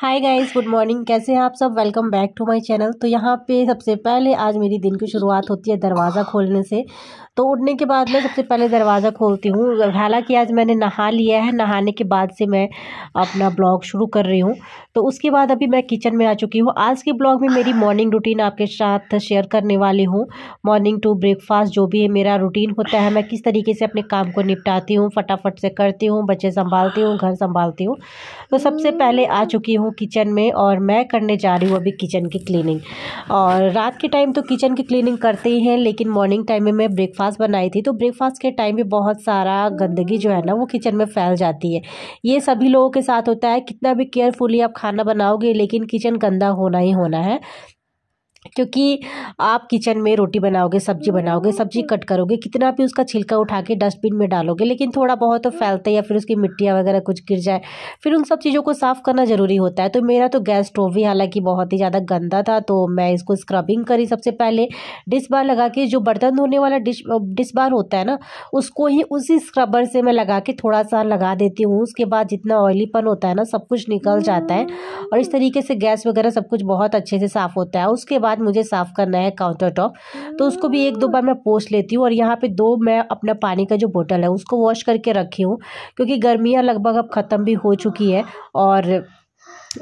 Hi guys good morning कैसे हैं आप सब welcome back to my channel तो यहाँ पे सबसे पहले आज मेरी दिन की शुरुआत होती है दरवाज़ा खोलने से तो उठने के बाद मैं सबसे पहले दरवाज़ा खोलती हूँ हालांकि आज मैंने नहा लिया है नहाने के बाद से मैं अपना ब्लॉग शुरू कर रही हूँ तो उसके बाद अभी मैं किचन में आ चुकी हूँ आज के ब्लॉग में मेरी मॉर्निंग रूटीन आपके साथ शेयर करने वाली हूँ मॉर्निंग टू ब्रेकफास्ट जो भी है मेरा रूटीन होता है मैं किस तरीके से अपने काम को निपटाती हूँ फटाफट से करती हूँ बच्चे संभालती हूँ घर संभालती हूँ तो सबसे पहले आ चुकी हूँ हूँ किचन में और मैं करने जा रही हूँ अभी किचन की क्लीनिंग और रात के टाइम तो किचन की क्लीनिंग करते ही हैं लेकिन मॉर्निंग टाइम में मैं ब्रेकफास्ट बनाई थी तो ब्रेकफास्ट के टाइम भी बहुत सारा गंदगी जो है ना वो किचन में फैल जाती है ये सभी लोगों के साथ होता है कितना भी केयरफुली आप खाना बनाओगे लेकिन किचन गंदा होना ही होना है क्योंकि आप किचन में रोटी बनाओगे सब्जी हम्म, बनाओगे हम्म, सब्जी हम्म। कट करोगे कितना भी उसका छिलका उठा के डस्टबिन में डालोगे लेकिन थोड़ा बहुत तो फैलता है या फिर उसकी मिट्टियाँ वगैरह कुछ गिर जाए फिर उन सब चीज़ों को साफ़ करना ज़रूरी होता है तो मेरा तो गैस स्टोव भी हालाँकि बहुत ही ज़्यादा गंदा था तो मैं इसको स्क्रबिंग करी सबसे पहले डिश बार लगा के जो बर्तन धोने वाला डिश डिश बार होता है ना उसको ही उसी स्क्रबर से मैं लगा के थोड़ा सा लगा देती हूँ उसके बाद जितना ऑयलीपन होता है ना सब कुछ निकल जाता है और इस तरीके से गैस वगैरह सब कुछ बहुत अच्छे से साफ़ होता है उसके बाद मुझे साफ़ करना है काउंटर टॉप तो उसको भी एक दो बार मैं पोस लेती हूँ और यहाँ पे दो मैं अपना पानी का जो बोतल है उसको वॉश करके रखी हूँ क्योंकि गर्मियाँ लगभग अब ख़त्म भी हो चुकी है और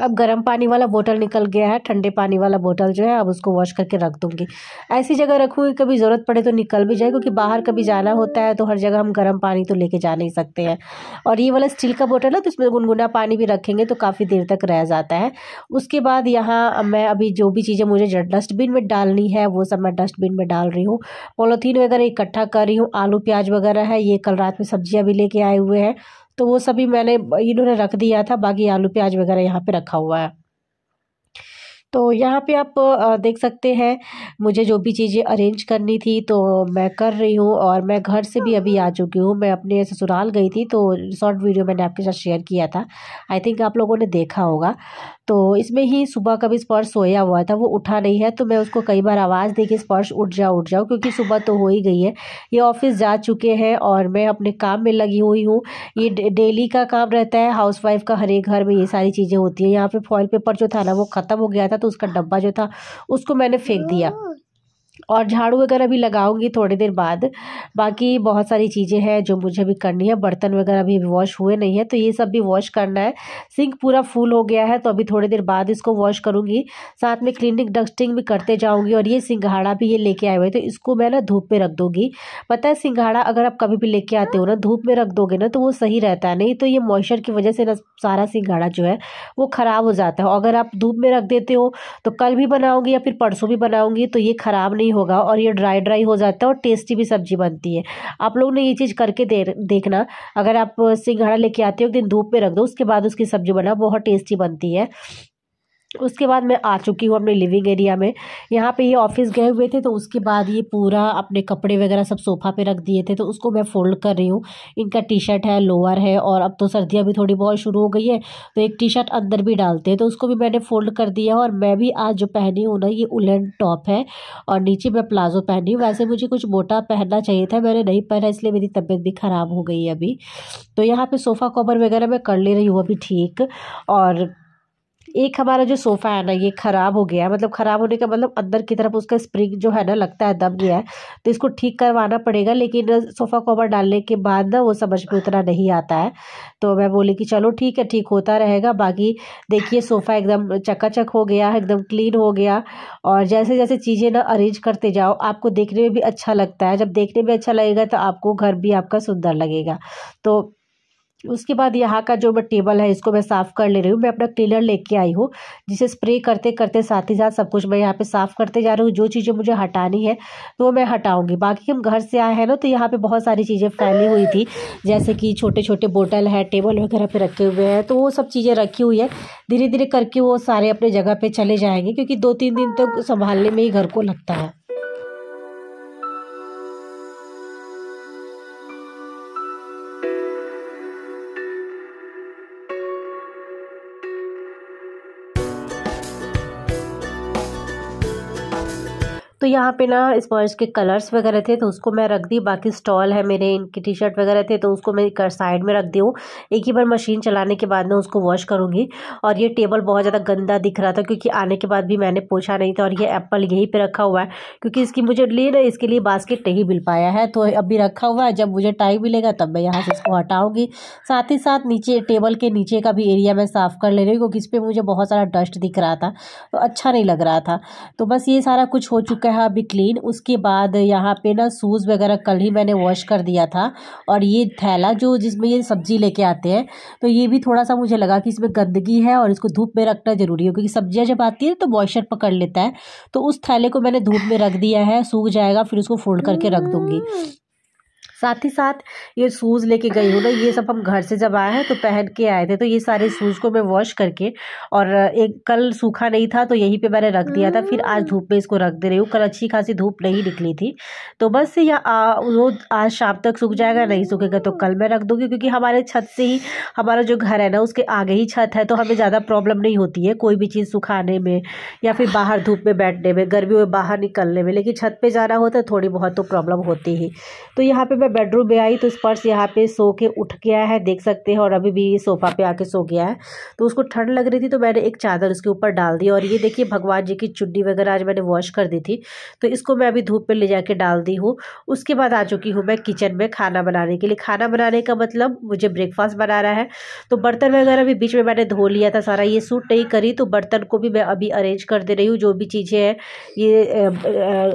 अब गर्म पानी वाला बोतल निकल गया है ठंडे पानी वाला बोतल जो है अब उसको वॉश करके रख दूँगी ऐसी जगह रखूँगी कभी ज़रूरत पड़े तो निकल भी जाए क्योंकि बाहर कभी जाना होता है तो हर जगह हम गर्म पानी तो लेके जा नहीं सकते हैं और ये वाला स्टील का बोतल है तो इसमें गुनगुना पानी भी रखेंगे तो काफ़ी देर तक रह जाता है उसके बाद यहाँ मैं अभी जो भी चीज़ें मुझे डस्टबिन में डालनी है वो सब मैं डस्टबिन में डाल रही हूँ पोलोथीन वगैरह इकट्ठा कर रही हूँ आलू प्याज वगैरह है ये कल रात में सब्जियाँ भी लेके आए हुए हैं तो वो सभी मैंने इन्होंने रख दिया था बाकी आलू प्याज वगैरह यहाँ पे रखा हुआ है तो यहाँ पे आप देख सकते हैं मुझे जो भी चीज़ें अरेंज करनी थी तो मैं कर रही हूँ और मैं घर से भी अभी आ चुकी हूँ मैं अपने ससुराल गई थी तो शॉर्ट वीडियो मैंने आपके साथ शेयर किया था आई थिंक आप लोगों ने देखा होगा तो इसमें ही सुबह का भी स्पर्श सोया हुआ था वो उठा नहीं है तो मैं उसको कई बार आवाज़ दे के स्पर्श उठ जाओ उठ जाओ क्योंकि सुबह तो हो ही गई है ये ऑफिस जा चुके हैं और मैं अपने काम में लगी हुई हूँ ये डेली का काम रहता है हाउस का हर एक घर में ये सारी चीज़ें होती हैं यहाँ पर फॉइल पेपर जो था ना वो ख़त्म हो गया था था तो उसका डब्बा जो था उसको मैंने फेंक दिया और झाड़ू वगैरह भी लगाऊंगी थोड़ी देर बाद बाकी बहुत सारी चीज़ें हैं जो मुझे भी करनी है बर्तन वगैरह भी वॉश हुए नहीं है तो ये सब भी वॉश करना है सिंक पूरा फुल हो गया है तो अभी थोड़ी देर बाद इसको वॉश करूँगी साथ में क्लिनिक डस्टिंग भी करते जाऊँगी और ये सिंघाड़ा भी ये लेके आए हुए तो इसको मैं ना धूप में रख दूँगी पता है सिंघाड़ा अगर आप कभी भी लेके आते हो ना धूप में रख दोगे ना तो वो सही रहता है नहीं तो ये मॉइस्चर की वजह से ना सारा सिंघाड़ा जो है वो ख़राब हो जाता है अगर आप धूप में रख देते हो तो कल भी बनाओगी या फिर परसों भी बनाऊँगी तो ये ख़राब नहीं ही होगा और ये ड्राई ड्राई हो जाता है और टेस्टी भी सब्जी बनती है आप लोग ने ये चीज़ करके दे देखना अगर आप सिंघाड़ा लेके आते हो एक दिन धूप में रख दो उसके बाद उसकी सब्जी बना बहुत टेस्टी बनती है उसके बाद मैं आ चुकी हूँ अपने लिविंग एरिया में यहाँ पे ये ऑफिस गए हुए थे तो उसके बाद ये पूरा अपने कपड़े वगैरह सब सोफा पे रख दिए थे तो उसको मैं फोल्ड कर रही हूँ इनका टी शर्ट है लोअर है और अब तो सर्दियाँ भी थोड़ी बहुत शुरू हो गई है तो एक टी शर्ट अंदर भी डालते हैं तो उसको भी मैंने फोल्ड कर दिया और मैं भी आज जो पहनी हूँ ना ये उलन टॉप है और नीचे मैं प्लाजो पहनी हूँ वैसे मुझे कुछ मोटा पहनना चाहिए था मैंने नहीं पहना इसलिए मेरी तबीयत भी ख़राब हो गई है अभी तो यहाँ पर सोफ़ा कवर वगैरह मैं कर ले रही हूँ अभी ठीक और एक हमारा जो सोफ़ा है ना ये ख़राब हो गया है मतलब ख़राब होने का मतलब अंदर की तरफ उसका स्प्रिंग जो है ना लगता है दब गया है तो इसको ठीक करवाना पड़ेगा लेकिन सोफ़ा कवर डालने के बाद ना वो समझ में उतना नहीं आता है तो मैं बोली कि चलो ठीक है ठीक होता रहेगा बाकी देखिए सोफ़ा एकदम चकाचक हो गया एकदम क्लीन हो गया और जैसे जैसे चीज़ें ना अरेंज करते जाओ आपको देखने में भी अच्छा लगता है जब देखने में अच्छा लगेगा तो आपको घर भी आपका सुंदर लगेगा तो उसके बाद यहाँ का जो टेबल है इसको मैं साफ़ कर ले रही हूँ मैं अपना क्लीनर लेके आई हूँ जिसे स्प्रे करते करते साथ ही साथ सब कुछ मैं यहाँ पे साफ़ करते जा रही हूँ जो चीज़ें मुझे हटानी है तो वो मैं हटाऊँगी बाकी हम घर से आए हैं ना तो यहाँ पर बहुत सारी चीज़ें फैली हुई थी जैसे कि छोटे छोटे बोटल है टेबल वगैरह पर रखे हुए हैं तो वो सब चीज़ें रखी हुई है धीरे धीरे करके वो सारे अपने जगह पर चले जाएँगे क्योंकि दो तीन दिन तक संभालने में ही घर को लगता है तो यहाँ पे ना स्पॉन्ज के कलर्स वगैरह थे तो उसको मैं रख दी बाकी स्टॉल है मेरे इनकी टी शर्ट वगैरह थे तो उसको मैं साइड में रख दी हूँ एक ही बार मशीन चलाने के बाद ना उसको वॉश करूँगी और ये टेबल बहुत ज़्यादा गंदा दिख रहा था क्योंकि आने के बाद भी मैंने पूछा नहीं था और ये एप्पल यहीं पर रखा हुआ है क्योंकि इसकी मुझे लिए ना इसके लिए बास्केट नहीं मिल पाया है तो अभी रखा हुआ है जब मुझे टाइम मिलेगा तब मैं यहाँ से इसको हटाऊँगी साथ ही साथ नीचे टेबल के नीचे का भी एरिया मैं साफ़ कर ले रही हूँ क्योंकि इस पर मुझे बहुत सारा डस्ट दिख रहा था तो अच्छा नहीं लग रहा था तो बस ये सारा कुछ हो चुका है रहा अभी क्लीन उसके बाद यहाँ पे ना सूज वगैरह कल ही मैंने वॉश कर दिया था और ये थैला जो जिसमें ये सब्जी लेके आते हैं तो ये भी थोड़ा सा मुझे लगा कि इसमें गंदगी है और इसको धूप में रखना ज़रूरी है क्योंकि सब्जियाँ जब आती है तो मॉइस्चर पकड़ लेता है तो उस थैले को मैंने धूप में रख दिया है सूख जाएगा फिर उसको फोल्ड करके रख दूँगी साथ ही साथ ये शूज़ लेके गई हूँ ना ये सब हम घर से जब आए हैं तो पहन के आए थे तो ये सारे शूज़ को मैं वॉश करके और एक कल सूखा नहीं था तो यहीं पे मैंने रख दिया था फिर आज धूप में इसको रख दे रही हूँ कल अच्छी खासी धूप नहीं निकली थी तो बस या वो आज शाम तक सूख जाएगा नहीं सूखेगा तो कल मैं रख दूँगी क्योंकि हमारे छत से ही हमारा जो घर है ना उसके आगे ही छत है तो हमें ज़्यादा प्रॉब्लम नहीं होती है कोई भी चीज़ सुखाने में या फिर बाहर धूप में बैठने में गर्मी में बाहर निकलने में लेकिन छत पर जाना होता है थोड़ी बहुत तो प्रॉब्लम होती ही तो यहाँ पर मैं मैं बेडरूम में आई तो इस पर्स यहाँ पे सो के उठ गया है देख सकते हैं और अभी भी सोफ़ा पे आके सो गया है तो उसको ठंड लग रही थी तो मैंने एक चादर उसके ऊपर डाल दी और ये देखिए भगवान जी की चुन्नी वगैरह आज मैंने वॉश कर दी थी तो इसको मैं अभी धूप पर ले जाके डाल दी हूँ उसके बाद आ चुकी हूँ मैं किचन में खाना बनाने के लिए खाना बनाने का मतलब मुझे ब्रेकफास्ट बनाना है तो बर्तन वगैरह भी बीच में मैंने धो लिया था सारा ये सूट नहीं करी तो बर्तन को भी मैं अभी अरेंज कर दे रही हूँ जो भी चीज़ें हैं ये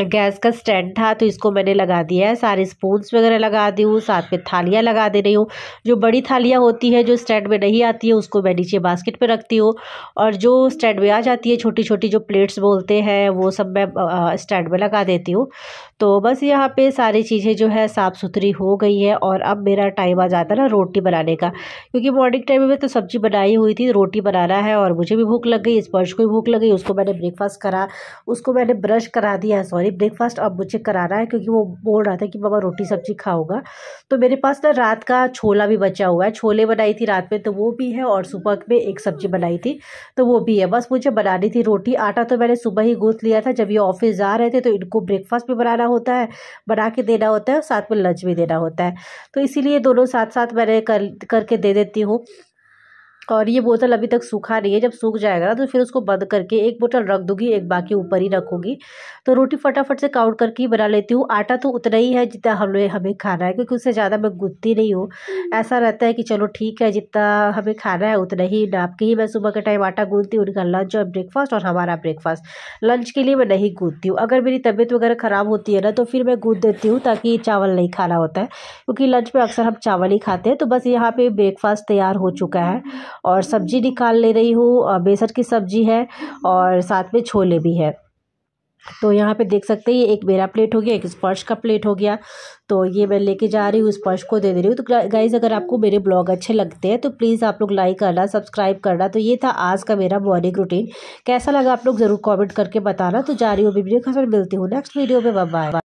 गैस का स्टैंड था तो इसको मैंने लगा दिया है सारे स्पून्स वगैरह लगा दी हूँ साथ में थालियाँ लगा दे रही हूँ जो बड़ी थालियाँ होती है जो स्टैंड में नहीं आती है उसको मैं नीचे बास्केट पे रखती हूँ और जो स्टैंड में आ जाती है छोटी छोटी जो प्लेट्स बोलते हैं वो सब मैं स्टैंड में लगा देती हूँ तो बस यहाँ पर सारी चीज़ें जो है साफ़ सुथरी हो गई है और अब मेरा टाइम आ जाता है ना रोटी बनाने का क्योंकि मॉर्निंग टाइम में तो सब्ज़ी बनाई हुई थी रोटी बनाना है और मुझे भी भूख लग गई स्पर्श को भी भूख लग गई उसको मैंने ब्रेकफास्ट करा उसको मैंने ब्रश करा दिया सॉरी सॉरी ब्रेकफास्ट अब मुझे कराना है क्योंकि वो बोल रहा था कि बाबा रोटी सब्जी खाओगा तो मेरे पास ना रात का छोला भी बचा हुआ है छोले बनाई थी रात में तो वो भी है और सुबह में एक सब्जी बनाई थी तो वो भी है बस मुझे बनानी थी रोटी आटा तो मैंने सुबह ही गूँथ लिया था जब ये ऑफिस जा रहे थे तो इनको ब्रेकफास्ट भी बनाना होता है बना के देना होता है साथ में लंच भी देना होता है तो इसीलिए दोनों साथ साथ मैंने कर करके दे देती हूँ और ये बोतल अभी तक सूखा नहीं है जब सूख जाएगा ना तो फिर उसको बंद करके एक बोतल रख दूंगी एक बाकी ऊपर ही रखूंगी तो रोटी फटाफट से काउंट करके ही बना लेती हूँ आटा तो उतना ही है जितना हम लोग हमें खाना है क्योंकि उससे ज़्यादा मैं गुदती नहीं हूँ ऐसा रहता है कि चलो ठीक है जितना हमें खाना है उतना ही नाप के ही मैं सुबह के टाइम आटा गूंथती हूँ उनका लंच और ब्रेकफास्ट और हमारा ब्रेकफास्ट लंच के लिए मैं नहीं गूंथती हूँ अगर मेरी तबीयत वगैरह ख़राब होती है ना तो फिर मैं गूँध देती हूँ ताकि चावल नहीं खाना होता है क्योंकि लंच में अक्सर हम चावल ही खाते हैं तो बस यहाँ पर ब्रेकफास्ट तैयार हो चुका है और सब्ज़ी निकाल ले रही हूँ बेसन की सब्ज़ी है और साथ में छोले भी है तो यहाँ पे देख सकते हैं ये एक मेरा प्लेट हो गया एक स्पर्श का प्लेट हो गया तो ये मैं लेके जा रही हूँ स्पर्श को दे दे रही हूँ तो गाइज़ अगर आपको मेरे ब्लॉग अच्छे लगते हैं तो प्लीज़ आप लोग लाइक करना सब्सक्राइब करना तो ये था आज का मेरा मॉर्निंग रूटीन कैसा लगा आप लोग ज़रूर कॉमेंट करके बताना तो जा रही हूँ वीडियो के मिलती हूँ नेक्स्ट वीडियो में बाय